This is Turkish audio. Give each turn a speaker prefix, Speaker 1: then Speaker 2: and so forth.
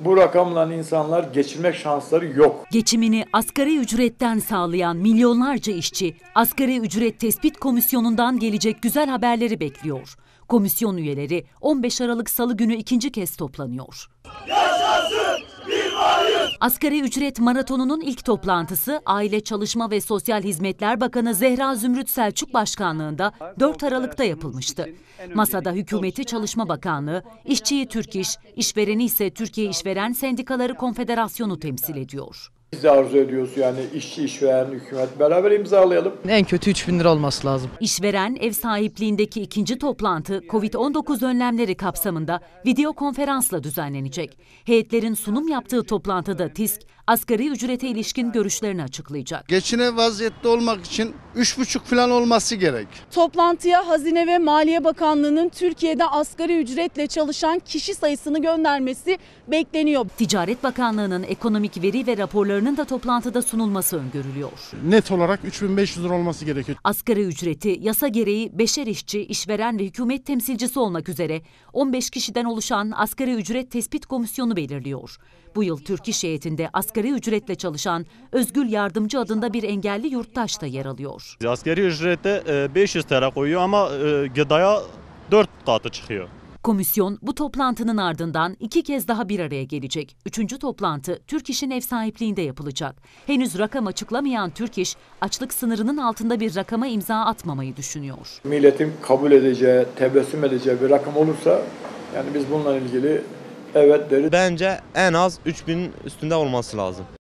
Speaker 1: Bu rakamla insanlar geçinmek şansları yok.
Speaker 2: Geçimini asgari ücretten sağlayan milyonlarca işçi asgari ücret tespit komisyonundan gelecek güzel haberleri bekliyor. Komisyon üyeleri 15 Aralık Salı günü ikinci kez toplanıyor. Ya! Asgari ücret maratonunun ilk toplantısı Aile Çalışma ve Sosyal Hizmetler Bakanı Zehra Zümrüt Selçuk başkanlığında 4 Aralık'ta yapılmıştı. Masada hükümeti Çalışma Bakanlığı, işçiyi Türk İş, işvereni ise Türkiye İşveren Sendikaları Konfederasyonu temsil ediyor.
Speaker 1: Biz de arzu ediyoruz yani işçi, işveren, hükümet beraber imzalayalım.
Speaker 2: En kötü 3 bin lira olması lazım. İşveren ev sahipliğindeki ikinci toplantı COVID-19 önlemleri kapsamında video konferansla düzenlenecek. Heyetlerin sunum yaptığı toplantıda TİSK asgari ücrete ilişkin görüşlerini açıklayacak.
Speaker 1: Geçine vaziyette olmak için 3,5 falan olması gerek.
Speaker 2: Toplantıya Hazine ve Maliye Bakanlığı'nın Türkiye'de asgari ücretle çalışan kişi sayısını göndermesi bekleniyor. Ticaret Bakanlığı'nın ekonomik veri ve raporlarının da toplantıda sunulması öngörülüyor. Net olarak 3500 lira olması gerekiyor. Asgari ücreti yasa gereği beşer işçi, işveren ve hükümet temsilcisi olmak üzere 15 kişiden oluşan Asgari Ücret Tespit Komisyonu belirliyor. Bu yıl Türk İş heyetinde asgari ücretle çalışan Özgül Yardımcı adında bir engelli yurttaş da yer alıyor
Speaker 1: olur. Askeri ücrete 500 e, TL koyuyor ama e, gıdaya 4 katı çıkıyor.
Speaker 2: Komisyon bu toplantının ardından iki kez daha bir araya gelecek. Üçüncü toplantı Türk İş'in ev sahipliğinde yapılacak. Henüz rakam açıklamayan Türk İş, açlık sınırının altında bir rakama imza atmamayı düşünüyor.
Speaker 1: Milletin kabul edeceği, tebessüm edeceği bir rakam olursa yani biz bununla ilgili
Speaker 2: evet deriz. Bence en az 3000 üstünde olması lazım.